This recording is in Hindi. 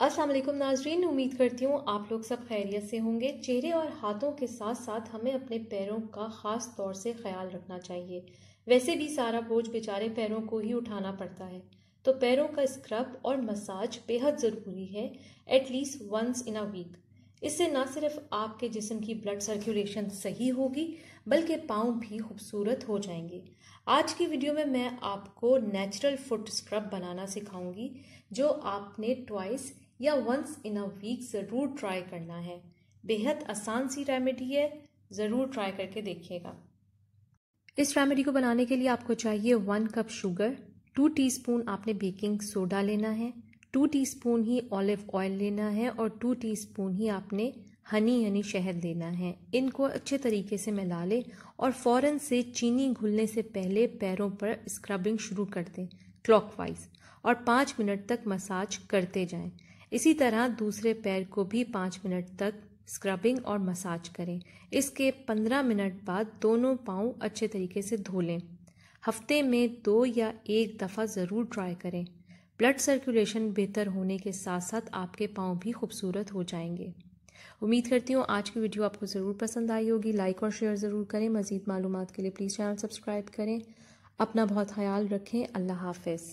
असल नाजरीन उम्मीद करती हूँ आप लोग सब खैरियत से होंगे चेहरे और हाथों के साथ साथ हमें अपने पैरों का ख़ास तौर से ख्याल रखना चाहिए वैसे भी सारा बोझ बेचारे पैरों को ही उठाना पड़ता है तो पैरों का स्क्रब और मसाज बेहद ज़रूरी है at least once in a week इससे ना सिर्फ आपके जिसम की ब्लड सर्कुलेशन सही होगी बल्कि पाँव भी खूबसूरत हो जाएंगे आज की वीडियो में मैं आपको नेचुरल फुट स्क्रब बनाना सिखाऊंगी जो आपने ट्वाइस या वंस इन अ वीक ज़रूर ट्राई करना है बेहद आसान सी रेमेडी है ज़रूर ट्राई करके देखिएगा इस रेमेडी को बनाने के लिए आपको चाहिए one cup sugar two teaspoon आपने बेकिंग सोडा लेना है टू टीस्पून ही ऑलिव ऑयल लेना है और टू टीस्पून ही आपने हनी यानी शहद लेना है इनको अच्छे तरीके से मिला लें और फ़ौरन से चीनी घुलने से पहले पैरों पर स्क्रबिंग शुरू कर दें क्लॉकवाइज और पाँच मिनट तक मसाज करते जाएं इसी तरह दूसरे पैर को भी पाँच मिनट तक स्क्रबिंग और मसाज करें इसके पंद्रह मिनट बाद दोनों पाँव अच्छे तरीके से धो लें हफ्ते में दो या एक दफ़ा ज़रूर ट्राई करें ब्लड सर्कुलेशन बेहतर होने के साथ साथ आपके पाँव भी खूबसूरत हो जाएंगे उम्मीद करती हूँ आज की वीडियो आपको ज़रूर पसंद आई होगी लाइक और शेयर ज़रूर करें मज़ीद मालूम के लिए प्लीज़ चैनल सब्सक्राइब करें अपना बहुत ख्याल रखें अल्लाह हाफिज़